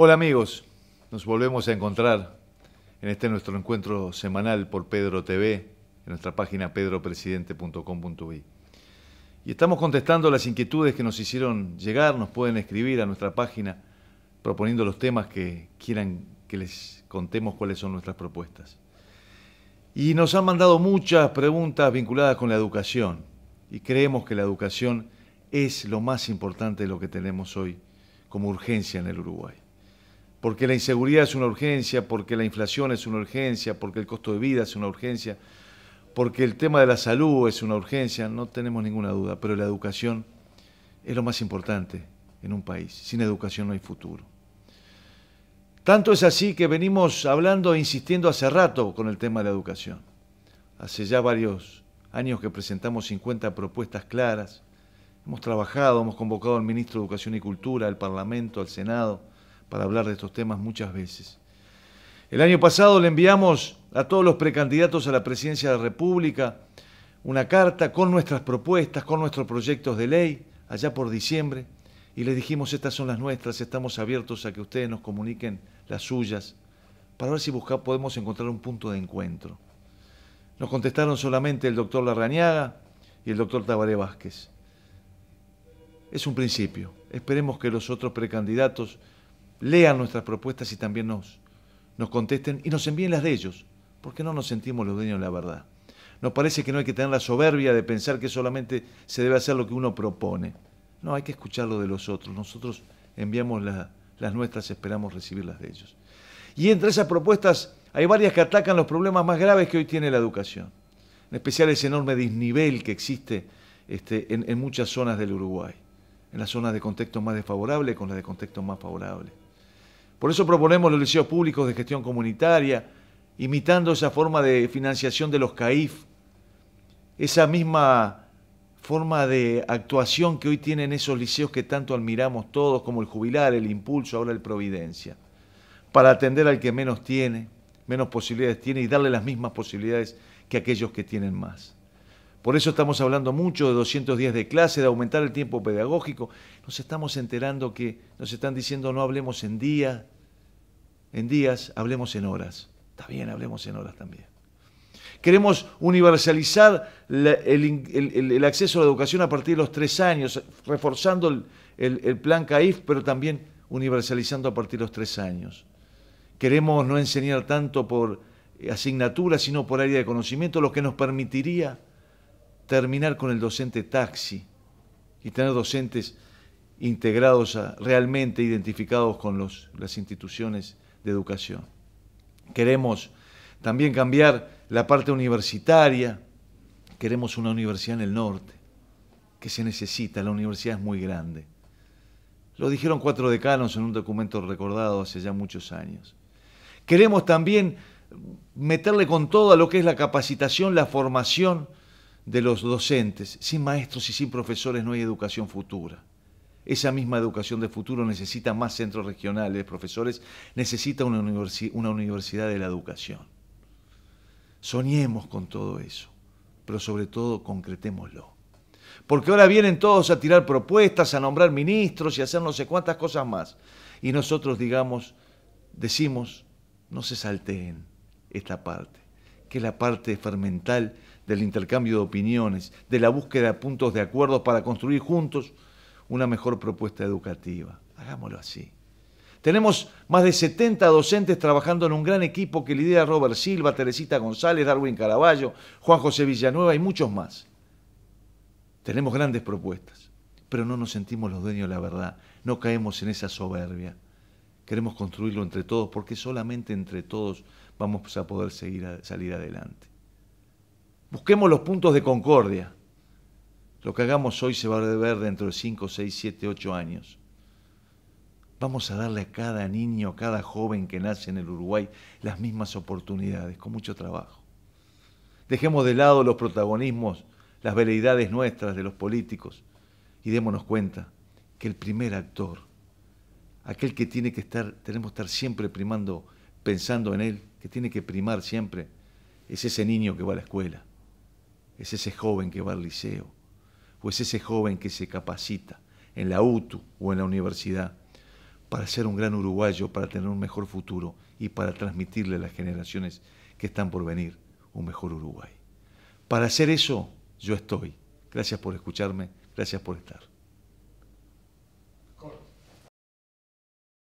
Hola amigos, nos volvemos a encontrar en este nuestro encuentro semanal por Pedro TV, en nuestra página pedropresidente.com.uy Y estamos contestando las inquietudes que nos hicieron llegar, nos pueden escribir a nuestra página proponiendo los temas que quieran que les contemos cuáles son nuestras propuestas. Y nos han mandado muchas preguntas vinculadas con la educación y creemos que la educación es lo más importante de lo que tenemos hoy como urgencia en el Uruguay porque la inseguridad es una urgencia, porque la inflación es una urgencia, porque el costo de vida es una urgencia, porque el tema de la salud es una urgencia, no tenemos ninguna duda, pero la educación es lo más importante en un país. Sin educación no hay futuro. Tanto es así que venimos hablando e insistiendo hace rato con el tema de la educación. Hace ya varios años que presentamos 50 propuestas claras. Hemos trabajado, hemos convocado al ministro de Educación y Cultura, al Parlamento, al Senado para hablar de estos temas muchas veces. El año pasado le enviamos a todos los precandidatos a la presidencia de la República una carta con nuestras propuestas, con nuestros proyectos de ley, allá por diciembre, y les dijimos, estas son las nuestras, estamos abiertos a que ustedes nos comuniquen las suyas, para ver si podemos encontrar un punto de encuentro. Nos contestaron solamente el doctor Larrañaga y el doctor Tabaré Vázquez. Es un principio. Esperemos que los otros precandidatos lean nuestras propuestas y también nos, nos contesten y nos envíen las de ellos, porque no nos sentimos los dueños de la verdad. Nos parece que no hay que tener la soberbia de pensar que solamente se debe hacer lo que uno propone. No, hay que escuchar lo de los otros. Nosotros enviamos las nuestras, esperamos recibir las de ellos. Y entre esas propuestas hay varias que atacan los problemas más graves que hoy tiene la educación. En especial ese enorme desnivel que existe este, en, en muchas zonas del Uruguay. En las zonas de contexto más desfavorable con las de contexto más favorable. Por eso proponemos los liceos públicos de gestión comunitaria, imitando esa forma de financiación de los CAIF, esa misma forma de actuación que hoy tienen esos liceos que tanto admiramos todos, como el jubilar, el impulso, ahora el providencia, para atender al que menos tiene, menos posibilidades tiene y darle las mismas posibilidades que aquellos que tienen más. Por eso estamos hablando mucho de 200 días de clase, de aumentar el tiempo pedagógico. Nos estamos enterando que nos están diciendo no hablemos en días, en días, hablemos en horas. Está bien, hablemos en horas también. Queremos universalizar el, acceso a la educación a partir de los tres años, reforzando el, el plan CAIF, pero también universalizando a partir de los tres años. Queremos no enseñar tanto por asignatura, sino por área de conocimiento, lo que nos permitiría terminar con el docente taxi y tener docentes integrados, ah, realmente identificados con las instituciones de educación. Queremos también cambiar la parte universitaria, queremos una universidad en el norte, que se necesita, la universidad es muy grande. Lo dijeron cuatro decanos en un documento recordado hace ya muchos años. Queremos también meterle con todo a lo que es la capacitación, la formación de los docentes. Sin maestros y sin profesores no hay educación futura. Esa misma educación de futuro necesita más centros regionales, profesores, necesita una, una universidad de la educación. Soñemos con todo eso, pero sobre todo concretémoslo. Porque ahora vienen todos a tirar propuestas, a nombrar ministros y a hacer no sé cuántas cosas más. Y nosotros digamos, decimos, no se salteen esta parte, que es la parte fermental del intercambio de opiniones, de la búsqueda de puntos de acuerdo para construir juntos una mejor propuesta educativa. Hagámoslo así. Tenemos más de 70 docentes trabajando en un gran equipo que lidera Robert Silva, Teresita González, Darwin Caraballo, Juan José Villanueva y muchos más. Tenemos grandes propuestas, pero no nos sentimos los dueños de la verdad, no caemos en esa soberbia. Queremos construirlo entre todos porque solamente entre todos vamos a poder seguir, salir adelante. Busquemos los puntos de concordia. Lo que hagamos hoy se va a ver dentro de 5, 6, 7, 8 años. Vamos a darle a cada niño, a cada joven que nace en el Uruguay las mismas oportunidades, con mucho trabajo. Dejemos de lado los protagonismos, las veleidades nuestras de los políticos y démonos cuenta que el primer actor, aquel que tiene que estar, tenemos que estar siempre primando, pensando en él, que tiene que primar siempre, es ese niño que va a la escuela es ese joven que va al liceo, o es ese joven que se capacita en la UTU o en la universidad para ser un gran uruguayo, para tener un mejor futuro y para transmitirle a las generaciones que están por venir un mejor Uruguay. Para hacer eso, yo estoy. Gracias por escucharme, gracias por estar.